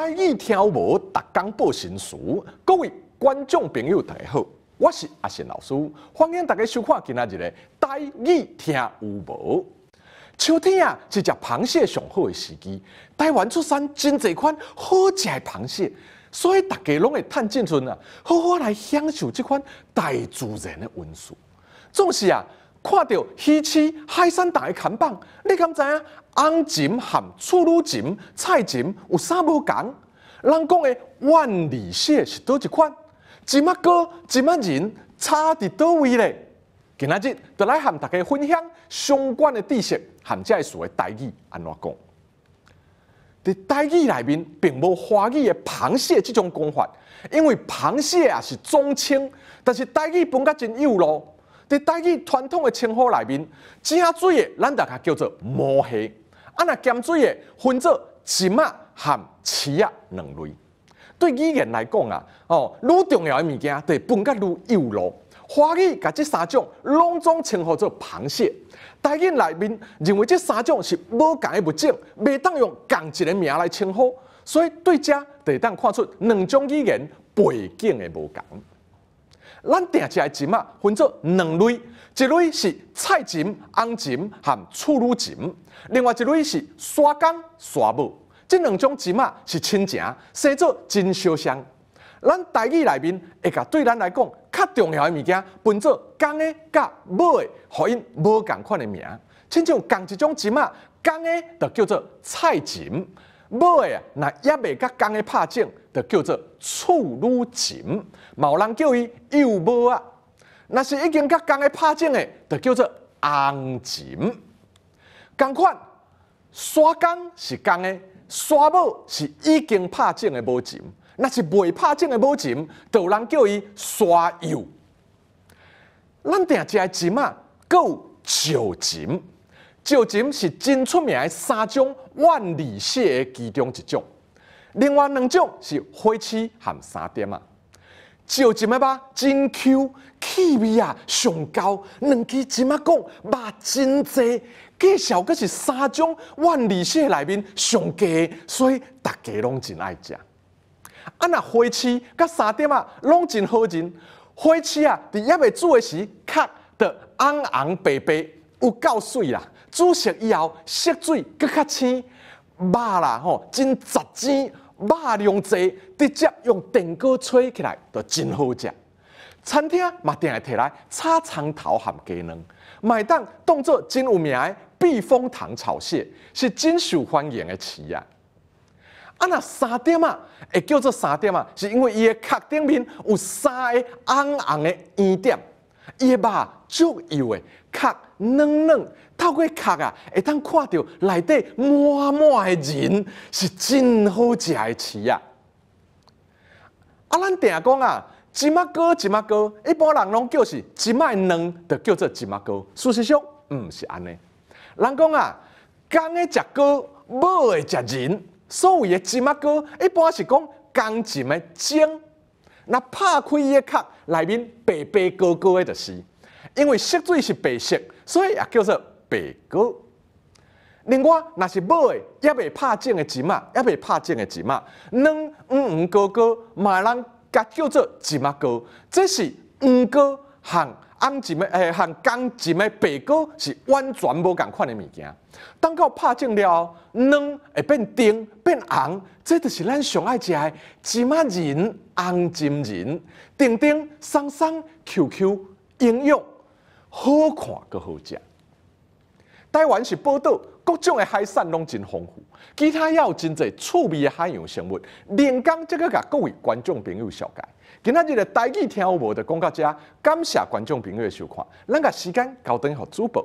台语听无，逐工报新闻。各位观众朋友，大家好，我是阿信老师，欢迎大家收看今仔日的台语有无。秋天啊，是食螃蟹上好的时机。台湾出产真侪款好食螃蟹，所以大家拢会趁近春啊，好好来享受这款大自然的温暑。总是啊。看到鱼翅、海参大捆绑，你敢知影红蟳和粗乳蟳、菜蟳有啥无同？人讲的万里蟹是倒一款，这么高，这么长，差伫倒位嘞？今仔日就来和大家分享相关的知识，和这所谓的带鱼安怎讲？伫带鱼内面，并无华语的螃蟹这种讲法，因为螃蟹啊是中青，但是带鱼分甲真幼咯。在台语传统的称呼内面，蒸水的咱大家叫做魔虾，啊，那咸水的分做蟳啊和蟳啊两类。对语言来讲啊，哦，愈重要的物件，就分甲愈幼路。华语把这三种拢总称呼作螃蟹，台语内面认为这三种是无共的物种，未当用共一个名来称呼，所以对这就当看出两种语言背景的无共。咱订起的钱啊，分作两类，一类是菜钱、红钱含粗鲁钱，另外一类是山工山木。这两种钱啊是亲情，生作真相像。咱台语内面会甲对咱来讲较重要诶物件，分作公诶甲母诶，互因无共款诶名，亲像共一种钱啊，公诶就叫做菜钱。某啊，那还未甲公的拍仗，就叫做粗鲁钱；某人叫伊幼某啊。若是已经甲公的拍仗的，就叫做红钱。同款刷公是公的，刷某是已经拍仗的母。钱。那是未拍仗诶某钱，就人叫伊刷幼。咱定只个钱啊，叫旧钱。石针是真出名的三种万里蟹的其中一种，另外两种是灰翅和沙嗲啊。石针的肉真 Q，气味啊上高，两支针啊，骨肉真多，介绍阁是三种万里蟹内面上佳，所以大家拢真爱食。啊，那灰翅甲沙嗲啊，拢真好食。灰翅啊，还一煮做时，壳得红红白白。有够水啦！煮熟以后，色水更较鲜，肉啦吼真汁鲜，肉量侪，直接用电锅吹起来就真好食。餐厅嘛，定会摕来炒葱头含鸡卵，麦当当做真有名诶避风塘炒蟹，是真受欢迎诶。企业。啊，那三点啊，会叫做三点啊，是因为伊诶壳顶面有三个红红诶圆点，伊肉足油诶壳。软软透过壳啊，会当看到内底满满的人，是真好食的饲啊！啊，咱定讲啊，芝麻糕、芝麻糕，一般人拢叫是芝麻蛋，就叫做芝麻糕。事实上，毋是安尼。人讲啊，刚的食糕，母的食人。所谓的芝麻糕，一般是讲刚进的精。那拍开伊壳，内面白白高高的，就是因为色水是白色。所以也叫做白果。另外，那是母的，也未拍种的芝麻，也未拍种的芝麻，软黄黄果果，嘛人甲叫做芝麻果。这是黄果含红芝麻，诶，含干芝麻，白果是完全无共款的物件。等到拍种了，后，软会变丁变红，这就是咱上爱食的芝麻仁、红芝麻仁。钉钉、桑桑、QQ 应用。好看阁好食。台湾是宝岛，各种的海产拢真丰富，其他也有真侪趣味的海洋生物。练讲则个甲各位观众朋友小解。今仔日的台语听有无着讲到遮，感谢观众朋友收看，咱甲时间交待予主播。